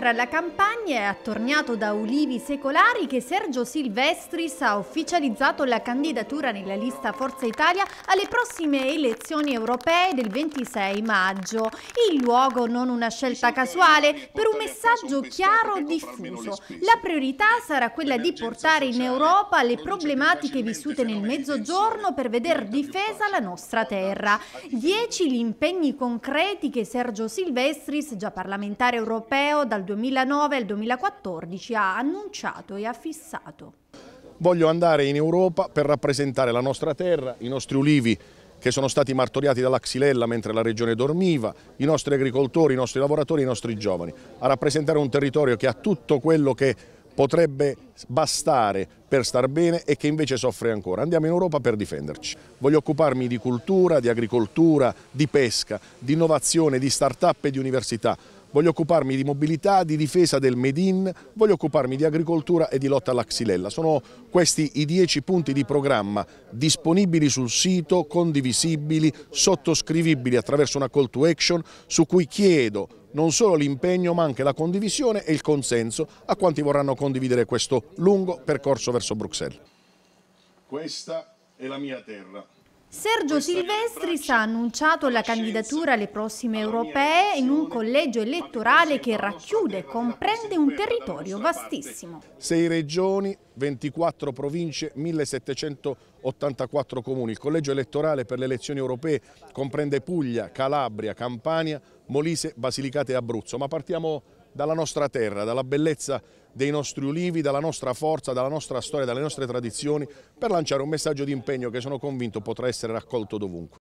fra la campagna è attorniato da ulivi secolari che Sergio Silvestris ha ufficializzato la candidatura nella lista Forza Italia alle prossime elezioni europee del 26 maggio. Il luogo non una scelta casuale, per un messaggio chiaro e diffuso. La priorità sarà quella di portare in Europa le problematiche vissute nel Mezzogiorno per veder difesa la nostra terra. Dieci gli impegni concreti che Sergio Silvestris, già parlamentare europeo dal 2009 al 2014 ha annunciato e ha fissato. Voglio andare in Europa per rappresentare la nostra terra, i nostri ulivi che sono stati martoriati dalla Xylella mentre la regione dormiva, i nostri agricoltori, i nostri lavoratori, i nostri giovani, a rappresentare un territorio che ha tutto quello che potrebbe bastare per star bene e che invece soffre ancora. Andiamo in Europa per difenderci. Voglio occuparmi di cultura, di agricoltura, di pesca, di innovazione, di start-up e di università voglio occuparmi di mobilità, di difesa del Made in, voglio occuparmi di agricoltura e di lotta alla xylella. Sono questi i dieci punti di programma disponibili sul sito, condivisibili, sottoscrivibili attraverso una call to action su cui chiedo non solo l'impegno ma anche la condivisione e il consenso a quanti vorranno condividere questo lungo percorso verso Bruxelles. Questa è la mia terra. Sergio Silvestri ha annunciato la candidatura alle prossime europee in un collegio elettorale che racchiude e comprende un territorio vastissimo. Sei regioni, 24 province, 1784 comuni. Il collegio elettorale per le elezioni europee comprende Puglia, Calabria, Campania, Molise, Basilicata e Abruzzo, ma partiamo dalla nostra terra, dalla bellezza dei nostri ulivi, dalla nostra forza, dalla nostra storia, dalle nostre tradizioni, per lanciare un messaggio di impegno che sono convinto potrà essere raccolto dovunque.